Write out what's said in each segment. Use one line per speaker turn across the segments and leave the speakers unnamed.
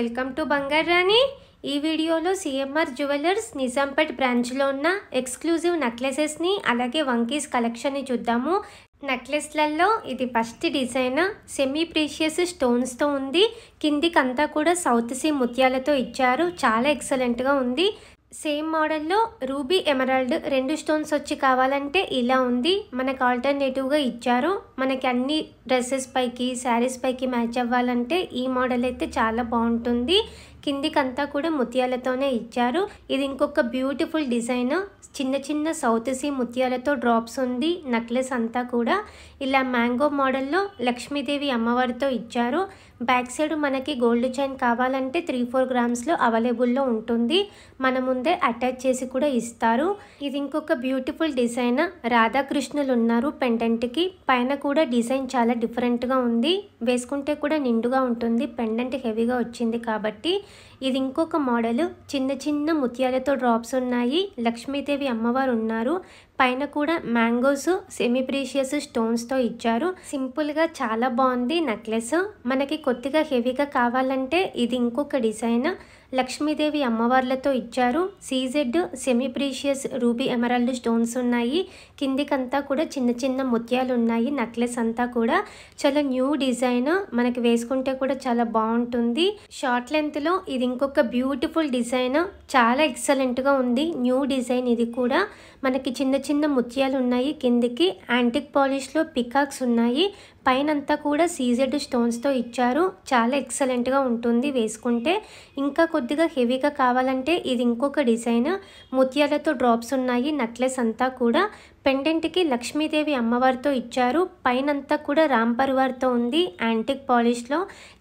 welcome to రాణి ఈ వీడియోలో CMR jewellers Nizampet బ్రాంచ్లో ఉన్న ఎక్స్క్లూజివ్ నెక్లెసెస్ని అలాగే వంకీస్ కలెక్షన్ని చూద్దాము నెక్లెస్లలో ఇది ఫస్ట్ డిజైన్ సెమీ ప్రీషియస్ స్టోన్స్తో ఉంది కిందికంతా కూడా సౌత్ సీ ముత్యాలతో ఇచ్చారు చాలా ఎక్సలెంట్గా ఉంది సేమ్ మోడల్లో రూబీ ఎమరాల్డ్ రెండు స్టోన్స్ వచ్చి కావాలంటే ఇలా ఉంది మనకు ఆల్టర్నేటివ్గా ఇచ్చారు మనకి అన్ని డ్రెస్సెస్ పైకి శారీస్ పైకి మ్యాచ్ అవ్వాలంటే ఈ మోడల్ అయితే చాలా బాగుంటుంది కిందికంతా కూడా ముత్యాలతోనే ఇచ్చారు ఇది ఇంకొక బ్యూటిఫుల్ డిజైన్ చిన్న చిన్న సౌత్ సీ ముత్యాలతో డ్రాప్స్ ఉంది నెక్లెస్ అంతా కూడా ఇలా మ్యాంగో మోడల్లో లక్ష్మీదేవి అమ్మవారితో ఇచ్చారు బ్యాక్ సైడ్ మనకి గోల్డ్ చైన్ కావాలంటే త్రీ ఫోర్ గ్రామ్స్లో అవైలబుల్లో ఉంటుంది మన ముందే అటాచ్ చేసి కూడా ఇస్తారు ఇది ఇంకొక బ్యూటిఫుల్ డిజైన్ రాధాకృష్ణులు ఉన్నారు పెండెంట్కి పైన కూడా డిజైన్ చాలా డిఫరెంట్గా ఉంది వేసుకుంటే కూడా నిండుగా ఉంటుంది పెండెంట్ హెవీగా వచ్చింది కాబట్టి ఇది ఇంకొక మోడల్ చిన్న చిన్న ముత్యాలతో డ్రాప్స్ ఉన్నాయి లక్ష్మీదేవి అమ్మవారు ఉన్నారు పైన కూడా మ్యాంగోస్ సెమీ ప్రీషియస్ స్టోన్స్తో ఇచ్చారు సింపుల్గా చాలా బాగుంది నెక్లెస్ మనకి కొద్దిగా హెవీగా కావాలంటే ఇది ఇంకొక డిజైన్ లక్ష్మీదేవి అమ్మవార్లతో ఇచ్చారు CZ semi precious ruby emerald stones ఉన్నాయి కిందికంతా కూడా చిన్న చిన్న ముత్యాలు ఉన్నాయి నెక్లెస్ అంతా కూడా చాలా న్యూ డిజైన్ మనకి వేసుకుంటే కూడా చాలా బాగుంటుంది షార్ట్ లెంత్లో ఇది ఇంకొక బ్యూటిఫుల్ డిజైన్ చాలా ఎక్సలెంట్గా ఉంది న్యూ డిజైన్ ఇది కూడా మనకి చిన్న చిన్న ముత్యాలు ఉన్నాయి కిందికి యాంటిక్ పాలిష్లో పికాక్స్ ఉన్నాయి పైనంతా కూడా సీజెడ్ స్టోన్స్తో ఇచ్చారు చాలా ఎక్సలెంట్గా ఉంటుంది వేసుకుంటే ఇంకా కొద్దిగా హెవీగా కావాలంటే ఇది ఇంకొక డిజైన్ ముత్యాలతో డ్రాప్స్ ఉన్నాయి నెక్లెస్ అంతా కూడా పెండెంట్కి లక్ష్మీదేవి అమ్మవారితో ఇచ్చారు పైనంతా కూడా రామ్ ఉంది యాంటిక్ పాలిష్లో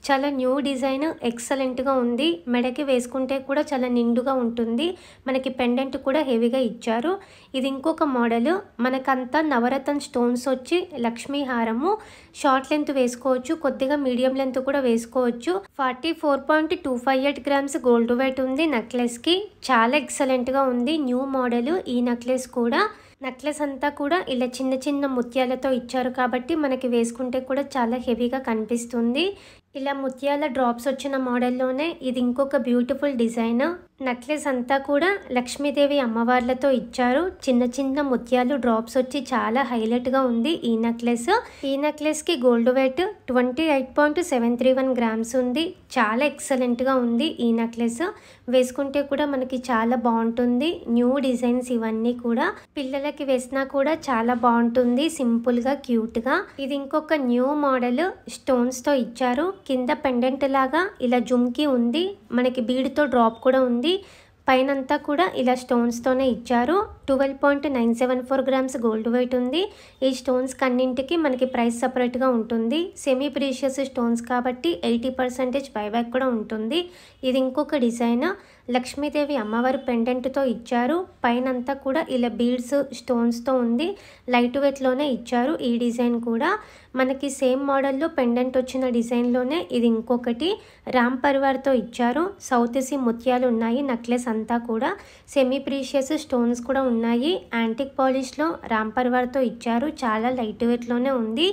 చాలా న్యూ డిజైన్ ఎక్సలెంట్గా ఉంది మెడకి వేసుకుంటే కూడా చాలా నిండుగా ఉంటుంది మనకి పెండెంట్ కూడా హెవీగా ఇచ్చారు ఇది ఇంకొక మోడల్ మనకంతా నవరత్న స్టోన్స్ వచ్చి లక్ష్మీ హారము షార్ట్ లెంత్ వేసుకోవచ్చు కొద్దిగా మీడియం లెంత్ కూడా వేసుకోవచ్చు forty four point two five eight grams gold weight ఉంది నెక్లెస్కి చాలా ఎక్సలెంట్గా ఉంది న్యూ మోడల్ ఈ నెక్లెస్ కూడా నెక్లెస్ అంతా కూడా ఇలా చిన్న చిన్న ముత్యాలతో ఇచ్చారు కాబట్టి మనకి వేసుకుంటే కూడా చాలా హెవీగా కనిపిస్తుంది ఇలా ముత్యాల డ్రాప్స్ వచ్చిన మోడల్లోనే ఇది ఇంకొక బ్యూటిఫుల్ డిజైన్ నెక్లెస్ అంతా కూడా లక్ష్మీదేవి అమ్మవార్లతో ఇచ్చారు చిన్న చిన్న ముత్యాలు డ్రాప్స్ వచ్చి చాలా హైలైట్గా ఉంది ఈ నెక్లెస్ ఈ నెక్లెస్కి gold weight twenty eight point seven three one grams ఉంది చాలా ఎక్సలెంట్గా ఉంది ఈ నెక్లెస్ వేసుకుంటే కూడా మనకి చాలా బాగుంటుంది న్యూ డిజైన్స్ ఇవన్నీ కూడా పిల్లలకి వేసినా కూడా చాలా బాగుంటుంది సింపుల్గా క్యూట్గా ఇది ఇంకొక న్యూ మోడల్ స్టోన్స్తో ఇచ్చారు కింద పెండెంట్ లాగా ఇలా జుమ్కి ఉంది మనకి బీడ్తో డ్రాప్ కూడా ఉంది పైనంతా కూడా ఇలా స్టోన్స్తోనే ఇచ్చారు twelve point nine seven four grams gold weight ఉంది ఈ స్టోన్స్ కన్నింటికి మనకి ప్రైస్ సపరేట్గా ఉంటుంది సెమీ ప్రీషియస్ స్టోన్స్ కాబట్టి ఎయిటీ పర్సెంటేజ్ బైబ్యాక్ కూడా ఉంటుంది ఇది ఇంకొక డిజైన్ లక్ష్మీదేవి అమ్మవారు పెండెంట్తో ఇచ్చారు పైనంతా కూడా ఇలా బీడ్స్ స్టోన్స్తో ఉంది లైట్ వెయిట్లోనే ఇచ్చారు ఈ డిజైన్ కూడా మనకి సేమ్ మోడల్లో పెండెంట్ వచ్చిన డిజైన్లోనే ఇది ఇంకొకటి రామ్ పరివార్తో ఇచ్చారు సౌత్ సి ముత్యాలు ఉన్నాయి నెక్లెస్ అంతా కూడా సెమీ ప్రీషియస్ స్టోన్స్ కూడా ఉన్నాయి ఉన్నాయి యాంటిక్ పాలిష్లో రాంపర్ ఇచ్చారు చాలా లైట్ వెయిట్లోనే ఉంది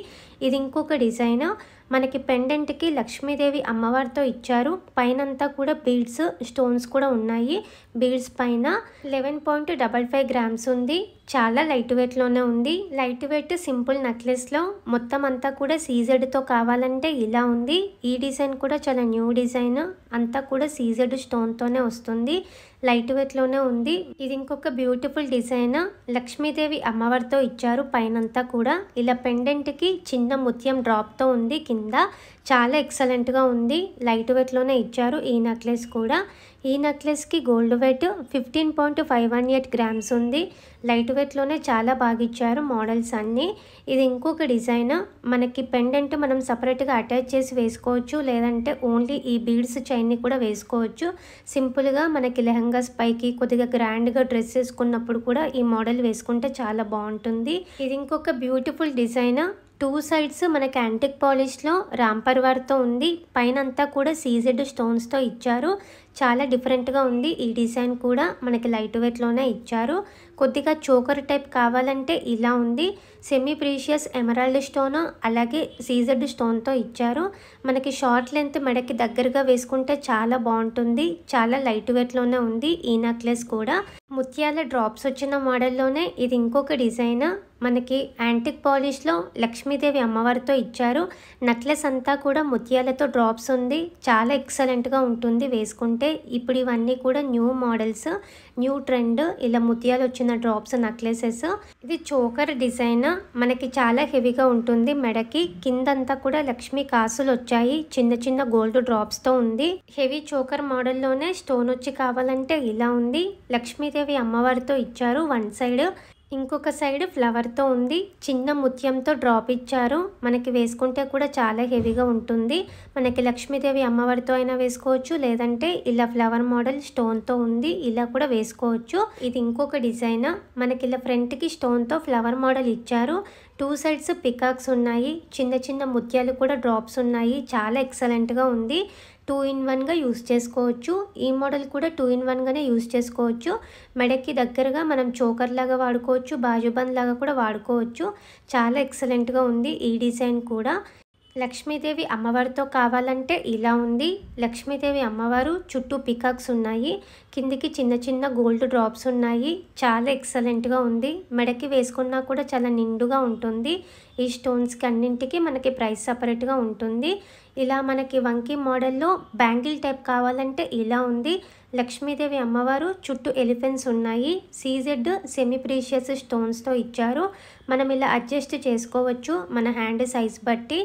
ఇది ఇంకొక డిజైన్ మనకి పెండెంట్కి లక్ష్మీదేవి అమ్మవారితో ఇచ్చారు పైన అంతా కూడా బీడ్స్ స్టోన్స్ కూడా ఉన్నాయి బీడ్స్ పైన eleven point double five grams ఉంది చాలా లైట్ వెయిట్లోనే ఉంది లైట్ వెయిట్ సింపుల్ నెక్లెస్లో మొత్తం అంతా కూడా సీజెడ్తో కావాలంటే ఇలా ఉంది ఈ డిజైన్ కూడా చాలా న్యూ డిజైన్ అంతా కూడా సీజెడ్ స్టోన్తోనే వస్తుంది లైట్ లోనే ఉంది ఇది ఇంకొక బ్యూటిఫుల్ డిజైన్ లక్ష్మీదేవి అమ్మవారితో ఇచ్చారు పైనంతా కూడా ఇలా పెండెంట్ కి చిన్న ముత్యం డ్రాప్తో ఉంది కింద చాలా గా ఉంది లైట్ లోనే ఇచ్చారు ఈ నెక్లెస్ కూడా ఈ నెక్లెస్ కి gold weight fifteen point five one eight grams ఉంది లైట్ లోనే చాలా బాగా ఇచ్చారు మోడల్స్ అన్ని ఇది ఇంకొక డిజైన్ మనకి పెండెంట్ మనం గా అటాచ్ చేసి వేసుకోవచ్చు లేదంటే ఓన్లీ ఈ బీడ్స్ చైన్ ని కూడా వేసుకోవచ్చు సింపుల్ గా మనకి లెహంగా లెహంగాస్ పైకి కొద్దిగా గ్రాండ్గా డ్రెస్ వేసుకున్నప్పుడు కూడా ఈ మోడల్ వేసుకుంటే చాలా బాగుంటుంది ఇది ఇంకొక బ్యూటిఫుల్ డిజైన్ టూ సైడ్స్ మనకి యాంటిక్ పాలిష్లో రాంపర్వార్తో ఉంది పైన అంతా కూడా సీజెడ్ స్టోన్స్తో ఇచ్చారు చాలా డిఫరెంట్గా ఉంది ఈ డిజైన్ కూడా మనకి లైట్ వెయిట్లోనే ఇచ్చారు కొద్దిగా చోకర్ టైప్ కావాలంటే ఇలా ఉంది సెమీ ప్రీషియస్ ఎమరాల్డ్ స్టోన్ అలాగే సీజర్డ్ స్టోన్తో ఇచ్చారు మనకి షార్ట్ లెంత్ మెడకి దగ్గరగా వేసుకుంటే చాలా బాగుంటుంది చాలా లైట్ వెయిట్లోనే ఉంది ఈ నెక్లెస్ కూడా ముత్యాల డ్రాప్స్ వచ్చిన మోడల్లోనే ఇది ఇంకొక డిజైన్ మనకి యాంటిక్ పాలిష్లో లక్ష్మీదేవి అమ్మవారితో ఇచ్చారు నెక్లెస్ అంతా కూడా ముత్యాలతో డ్రాప్స్ ఉంది చాలా ఎక్సలెంట్గా ఉంటుంది వేసుకుంటే అంటే ఇప్పుడు ఇవన్నీ కూడా న్యూ మోడల్స్ న్యూ ట్రెండ్ ఇలా ముత్యాలు వచ్చిన డ్రాప్స్ నెక్లెసెస్ ఇది చోకర్ డిజైన్ మనకి చాలా హెవీగా ఉంటుంది మెడకి కిందంతా కూడా లక్ష్మీ కాసులు వచ్చాయి చిన్న చిన్న గోల్డ్ డ్రాప్స్తో ఉంది హెవీ చోకర్ మోడల్లోనే స్టోన్ వచ్చి కావాలంటే ఇలా ఉంది లక్ష్మీదేవి అమ్మవారితో ఇచ్చారు వన్ సైడ్ ఇంకొక సైడ్ ఫ్లవర్తో ఉంది చిన్న ముత్యంతో డ్రాప్ ఇచ్చారు మనకి వేసుకుంటే కూడా చాలా హెవీగా ఉంటుంది మనకి లక్ష్మీదేవి అమ్మవారితో అయినా వేసుకోవచ్చు లేదంటే ఇలా ఫ్లవర్ మోడల్ స్టోన్తో ఉంది ఇలా కూడా వేసుకోవచ్చు ఇది ఇంకొక డిజైన్ మనకి ఇలా ఫ్రంట్కి స్టోన్తో ఫ్లవర్ మోడల్ ఇచ్చారు టూ సైడ్స్ పికాక్స్ ఉన్నాయి చిన్న చిన్న ముత్యాలు కూడా డ్రాప్స్ ఉన్నాయి చాలా ఎక్సలెంట్గా ఉంది టూ ఇన్ వన్గా యూస్ చేసుకోవచ్చు ఈ మోడల్ కూడా టూ ఇన్ వన్గానే యూస్ చేసుకోవచ్చు మెడక్కి దగ్గరగా మనం చోకర్ లాగా వాడుకోవచ్చు బాజుబంద్ లాగా కూడా వాడుకోవచ్చు చాలా ఎక్సలెంట్గా ఉంది ఈ డిజైన్ కూడా లక్ష్మీదేవి అమ్మవారితో కావాలంటే ఇలా ఉంది లక్ష్మీదేవి అమ్మవారు చుట్టూ పికాక్స్ ఉన్నాయి కిందికి చిన్న చిన్న గోల్డ్ డ్రాప్స్ ఉన్నాయి చాలా ఎక్సలెంట్గా ఉంది మెడకి వేసుకున్నా కూడా చాలా నిండుగా ఉంటుంది ఈ స్టోన్స్కి అన్నింటికి మనకి ప్రైస్ సపరేట్గా ఉంటుంది ఇలా మనకి వంకి మోడల్లో బ్యాంగిల్ టైప్ కావాలంటే ఇలా ఉంది లక్ష్మీదేవి అమ్మవారు చుట్టూ ఎలిఫెంట్స్ ఉన్నాయి సీజెడ్ సెమీ ప్రీషియస్ స్టోన్స్తో ఇచ్చారు మనం ఇలా అడ్జస్ట్ చేసుకోవచ్చు మన హ్యాండ్ సైజ్ బట్టి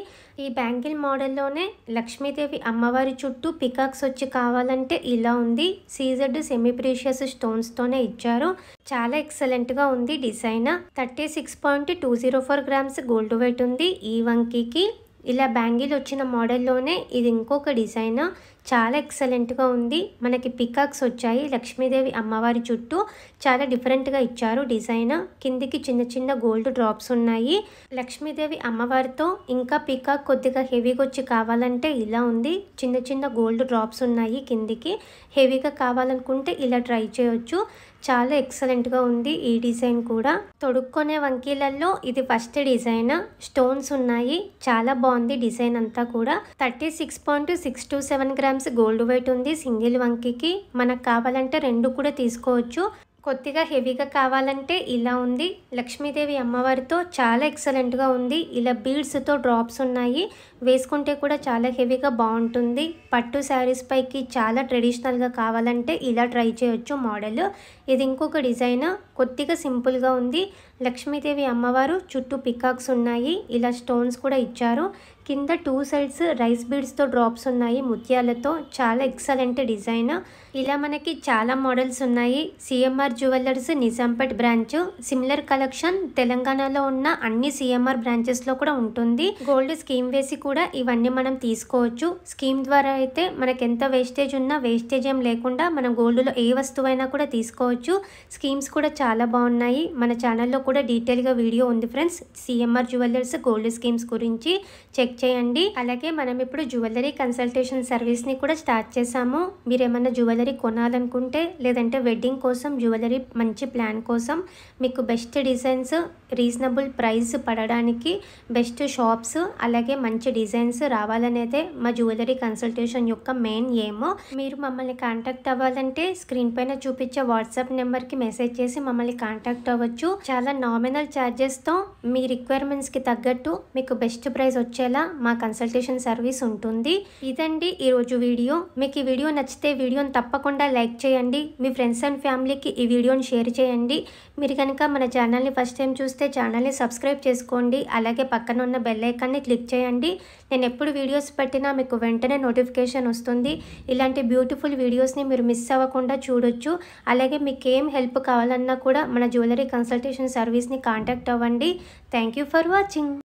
ఈ బ్యాంగిల్ మోడల్లోనే లక్ష్మీదేవి అమ్మవారి చుట్టూ పికాక్స్ వచ్చి కావాలంటే ఇలా ఉంది సీజెడ్ సెమీ ప్రీషియస్ స్టోన్స్తోనే ఇచ్చారు చాలా ఎక్సలెంట్గా ఉంది design thirty six point two zero four grams gold weight ఉంది ఈ వంకీకి ఇలా బ్యాంగిల్ వచ్చిన మోడల్లోనే ఇది ఇంకొక డిజైన్ చాలా ఎక్సలెంట్గా ఉంది మనకి పికాక్స్ వచ్చాయి లక్ష్మీదేవి అమ్మవారి చుట్టూ చాలా డిఫరెంట్గా ఇచ్చారు డిజైన్ కిందికి చిన్న చిన్న గోల్డ్ డ్రాప్స్ ఉన్నాయి లక్ష్మీదేవి అమ్మవారితో ఇంకా పికాక్ కొద్దిగా హెవీగా వచ్చి కావాలంటే ఇలా ఉంది చిన్న చిన్న గోల్డ్ డ్రాప్స్ ఉన్నాయి కిందికి హెవీగా కావాలనుకుంటే ఇలా ట్రై చేయొచ్చు చాలా ఎక్సలెంట్గా ఉంది ఈ డిజైన్ కూడా తొడుక్కునే వంకీలల్లో ఇది ఫస్ట్ డిజైన్ స్టోన్స్ ఉన్నాయి చాలా బాగుంది డిజైన్ అంతా కూడా thirty six point six two seven gram grams gold weight ఉంది సింగిల్ వంకీకి మనకు కావాలంటే రెండు కూడా తీసుకోవచ్చు కొద్దిగా హెవీగా కావాలంటే ఇలా ఉంది లక్ష్మీదేవి అమ్మవారితో చాలా ఎక్సలెంట్గా ఉంది ఇలా బీడ్స్తో డ్రాప్స్ ఉన్నాయి వేసుకుంటే కూడా చాలా హెవీగా బాగుంటుంది పట్టు శారీస్ పైకి చాలా ట్రెడిషనల్గా కావాలంటే ఇలా ట్రై చేయొచ్చు మోడల్ ఇది ఇంకొక డిజైన్ కొద్దిగా సింపుల్గా ఉంది లక్ష్మీదేవి అమ్మవారు చుట్టూ పికాక్స్ ఉన్నాయి ఇలా స్టోన్స్ కూడా ఇచ్చారు కింద టూ సైడ్స్ రైస్ బీడ్స్తో డ్రాప్స్ ఉన్నాయి ముత్యాలతో చాలా ఎక్సలెంట్ డిజైన్ ఇలా మనకి చాలా మోడల్స్ ఉన్నాయి CMR jewellers Nizampet branch similar collection తెలంగాణలో ఉన్న అన్ని సిఎంఆర్ బ్రాంచెస్లో కూడా ఉంటుంది గోల్డ్ స్కీమ్ వేసి కూడా ఇవన్నీ మనం తీసుకోవచ్చు స్కీమ్ ద్వారా అయితే మనకి ఎంత వేస్టేజ్ ఉన్నా వేస్టేజ్ ఏం లేకుండా మనం గోల్డ్లో ఏ వస్తువైనా కూడా తీసుకోవచ్చు స్కీమ్స్ కూడా చాలా బాగున్నాయి మన ఛానల్లో కూడా డీటెయిల్గా వీడియో ఉంది friends CMR jewellers gold schemes గురించి చెక్ చేయండి అలాగే మనం ఇప్పుడు జ్యువెలరీ కన్సల్టేషన్ సర్వీస్ని కూడా స్టార్ట్ చేశాము మీరు ఏమైనా జ్యువెలరీ కొనాలనుకుంటే లేదంటే వెడ్డింగ్ కోసం జ్యువెలరీ మంచి ప్లాన్ కోసం మీకు బెస్ట్ డిజైన్స్ రీజనబుల్ ప్రైస్ పడడానికి బెస్ట్ షాప్స్ అలాగే మంచి డిజైన్స్ రావాలనేదే మా జ్యువెలరీ కన్సల్టేషన్ యొక్క మెయిన్ ఏమో మీరు మమ్మల్ని కాంటాక్ట్ అవ్వాలంటే స్క్రీన్ పైన చూపించే వాట్సాప్ నెంబర్కి మెసేజ్ చేసి మమ్మల్ని కాంటాక్ట్ అవ్వచ్చు చాలా నామినల్ ఛార్జెస్తో మీ రిక్వైర్మెంట్స్కి తగ్గట్టు మీకు బెస్ట్ ప్రైస్ వచ్చేలా మా కన్సల్టేషన్ సర్వీస్ ఉంటుంది ఇదండి ఈరోజు వీడియో మీకు ఈ వీడియో నచ్చితే వీడియోని తప్పకుండా లైక్ చేయండి మీ ఫ్రెండ్స్ అండ్ ఫ్యామిలీకి ఈ వీడియోని షేర్ చేయండి మీరు కనుక మన ఛానల్ని ఫస్ట్ టైం చూస్తే ఛానల్ని సబ్స్క్రైబ్ చేసుకోండి అలాగే పక్కన ఉన్న బెల్ క్లిక్ చేయండి నేను ఎప్పుడు వీడియోస్ పెట్టినా మీకు వెంటనే నోటిఫికేషన్ వస్తుంది ఇలాంటి బ్యూటిఫుల్ వీడియోస్ని మీరు మిస్ అవ్వకుండా చూడొచ్చు అలాగే మీకు ఏం హెల్ప్ కావాలన్నా కూడా మన జ్యువెలరీ కన్సల్టేషన్ సర్వీస్ని కాంటాక్ట్ అవ్వండి థ్యాంక్ ఫర్ వాచింగ్